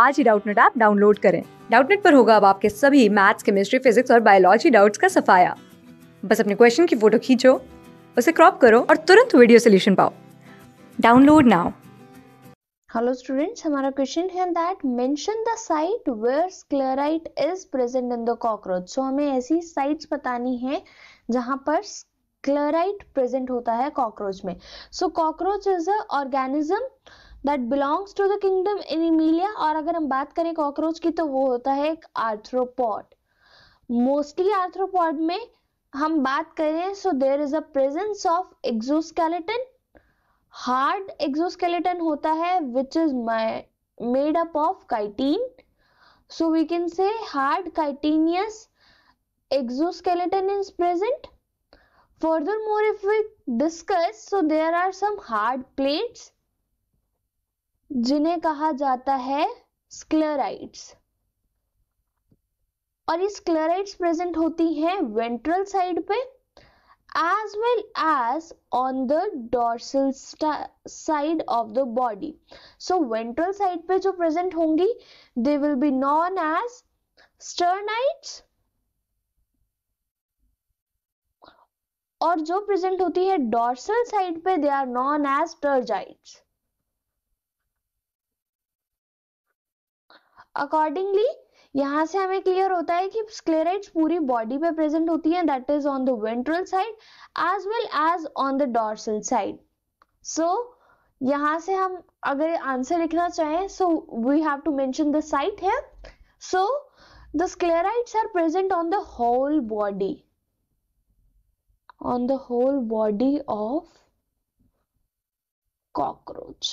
आज ही Doubtnut app download करें डाउटनेट पर होगा अब आपके सभी मैथ्स केमिस्ट्री फिजिक्स और बायोलॉजी डाउट्स का सफाया बस अपने क्वेश्चन की फोटो खींचो उसे क्रॉप करो और तुरंत वीडियो सोल्यूशन पाओ डाउनलोड नाउ हेलो स्टूडेंट्स हमारा क्वेश्चन है that mention the site where sclerite is present in the cockroach so हमें ऐसी साइट्स बतानी है जहां पर क्लराइट प्रेजेंट होता है कॉकरोच में so cockroach is a organism that belongs to the kingdom Animalia और अगर हम बात करें कॉकरोच की तो वो होता है एक आर्थ्रोपॉड मोस्टली आर्थ्रोपॉड में हम बात करें so there is a presence of exoskeleton hard exoskeleton होता है which is made up of chitin so we can say hard chitinous exoskeleton is present furthermore if we discuss so there are some hard plates जिन्हें कहा जाता है sclerites और ये sclerites present होती हैं वेंट्रल साइड पे as well as on the dorsal side of the body so ventral side पे जो प्रेजेंट होंगी they will be known as sternites और जो प्रेजेंट होती है डोर्सल साइड पे they are known as tergites accordingly यहाँ से हमें क्लियर होता है कि स्क्लेराइट्स पूरी बॉडी पे प्रेजेंट होती है that is on the ventral side as well as on the dorsal side so यहाँ से हम अगर आंसर लिखना चाहें so we have to mention the site है so the sclerites are present on the whole body on the whole body of cockroach